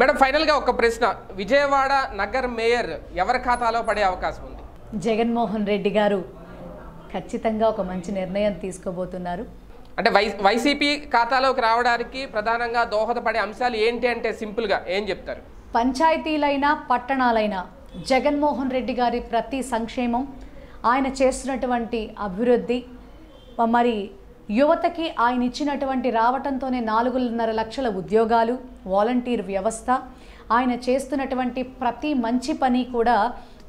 madam ఫైనల్గా ఒక ప్రశ్న విజయవాడ నగర్ మేయర్ ఎవరి ఖాతాలో పడే అవకాశం ఉంది జగన్మోహన్ రెడ్డి గారు ఖచ్చితంగా ఒక మంచి నిర్ణయం తీసుకోబోతున్నారు అంటే వై వైసీపీ ఖాతాలోకి రావడానికి ప్రధానంగా దోహదపడే అంశాలు ఏంటి అంటే సింపుల్గా ఏం చెప్తారు పంచాయతీలైనా పట్టణాలైనా జగన్మోహన్ రెడ్డి గారి ప్రతి సంక్షేమం ఆయన చేస్తున్నటువంటి అభివృద్ధి మరి యువతకి ఆయన ఇచ్చినటువంటి రావటంతోనే నాలుగున్నర లక్షల ఉద్యోగాలు వాలంటీర్ వ్యవస్థ ఆయన చేస్తున్నటువంటి ప్రతి మంచి పని కూడా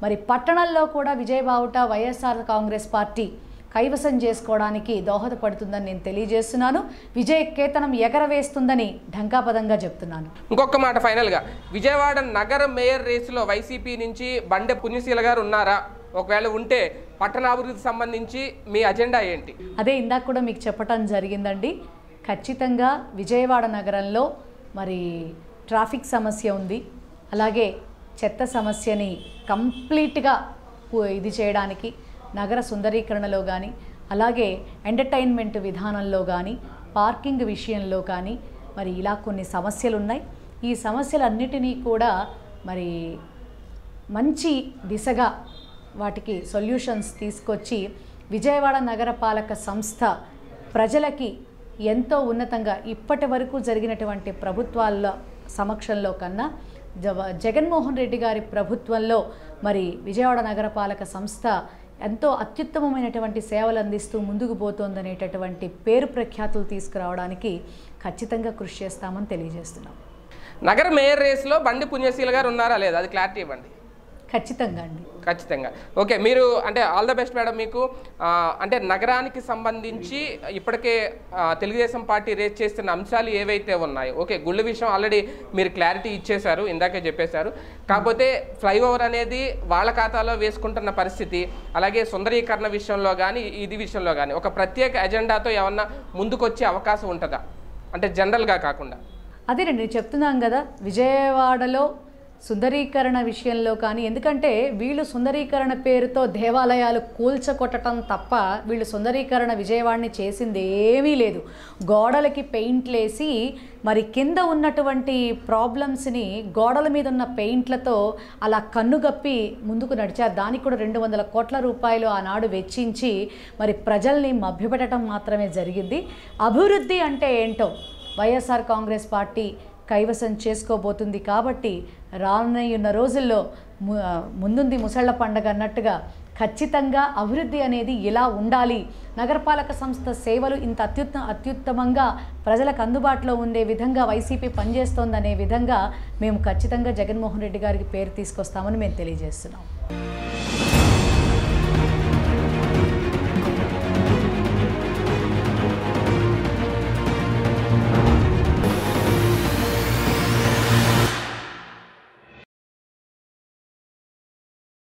మరి పట్టణంలో కూడా విజయబావుట వైఎస్ఆర్ కాంగ్రెస్ పార్టీ కైవసం చేసుకోవడానికి దోహదపడుతుందని నేను తెలియజేస్తున్నాను విజయ కేతనం ఎగరవేస్తుందని ఢంకాపదంగా చెప్తున్నాను ఇంకొక మాట ఫైనల్గా విజయవాడ నగర మేయర్ రేసులో వైసీపీ నుంచి బండె పుణ్యశీల గారు ఉన్నారా ఒకవేళ ఉంటే పట్టణాభివృద్ధికి సంబంధించి మీ అజెండా ఏంటి అదే ఇందాక కూడా మీకు చెప్పటం జరిగిందండి ఖచ్చితంగా విజయవాడ నగరంలో మరి ట్రాఫిక్ సమస్య ఉంది అలాగే చెత్త సమస్యని కంప్లీట్గా ఇది చేయడానికి నగర సుందరీకరణలో కానీ అలాగే ఎంటర్టైన్మెంట్ విధానంలో కానీ పార్కింగ్ విషయంలో కానీ మరి ఇలా కొన్ని సమస్యలు ఉన్నాయి ఈ సమస్యలన్నిటినీ కూడా మరి మంచి దిశగా వాటికి సొల్యూషన్స్ తీసుకొచ్చి విజయవాడ నగరపాలక సంస్థ ప్రజలకి ఎంతో ఉన్నతంగా ఇప్పటి వరకు జరిగినటువంటి ప్రభుత్వాల సమక్షంలో కన్నా జగన్మోహన్ రెడ్డి గారి ప్రభుత్వంలో మరి విజయవాడ నగరపాలక సంస్థ ఎంతో అత్యుత్తమమైనటువంటి సేవలు అందిస్తూ ముందుకు పోతోందనేటటువంటి పేరు ప్రఖ్యాతులు తీసుకురావడానికి ఖచ్చితంగా కృషి చేస్తామని తెలియజేస్తున్నాం నగర మేయర్ రేస్లో బండి పుణ్యశీల గారు ఉన్నారా లేదా అది క్లారిటీ ఇవ్వండి ఖచ్చితంగా అండి ఖచ్చితంగా ఓకే మీరు అంటే ఆల్ ద బెస్ట్ మేడం మీకు అంటే నగరానికి సంబంధించి ఇప్పటికే తెలుగుదేశం పార్టీ రేస్ చేస్తున్న అంశాలు ఏవైతే ఉన్నాయో ఓకే గుళ్ళ విషయం ఆల్రెడీ మీరు క్లారిటీ ఇచ్చేశారు ఇందాకే చెప్పేశారు కాకపోతే ఫ్లైఓవర్ అనేది వాళ్ళ ఖాతాలో వేసుకుంటున్న పరిస్థితి అలాగే సుందరీకరణ విషయంలో కానీ ఇది విషయంలో కానీ ఒక ప్రత్యేక ఎజెండాతో ఏమన్నా ముందుకొచ్చే అవకాశం ఉంటుందా అంటే జనరల్గా కాకుండా అదేనండి చెప్తున్నాం కదా విజయవాడలో సుందరీకరణ విషయంలో కానీ ఎందుకంటే వీళ్ళు సుందరీకరణ పేరుతో దేవాలయాలు కూల్చకొట్టడం తప్ప వీళ్ళు సుందరీకరణ విజయవాడని చేసింది ఏమీ లేదు గోడలకి పెయింట్లేసి మరి కింద ఉన్నటువంటి ప్రాబ్లమ్స్ని గోడల మీద ఉన్న పెయింట్లతో అలా కన్నుగప్పి ముందుకు నడిచారు దానికి కూడా రెండు వందల కోట్ల రూపాయలు ఆనాడు వెచ్చించి మరి ప్రజల్ని మభ్యపెట్టడం మాత్రమే జరిగింది అభివృద్ధి అంటే ఏంటో వైఎస్ఆర్ కాంగ్రెస్ పార్టీ కైవసం చేసుకోబోతుంది కాబట్టి రానున్న రోజుల్లో ముందుంది ముసళ్ల పండగ అన్నట్టుగా ఖచ్చితంగా అభివృద్ధి అనేది ఇలా ఉండాలి నగరపాలక సంస్థ సేవలు ఇంత అత్యుత్త అత్యుత్తమంగా ప్రజలకు అందుబాటులో ఉండే విధంగా వైసీపీ పనిచేస్తోందనే విధంగా మేము ఖచ్చితంగా జగన్మోహన్ రెడ్డి గారికి పేరు తీసుకొస్తామని మేము తెలియజేస్తున్నాం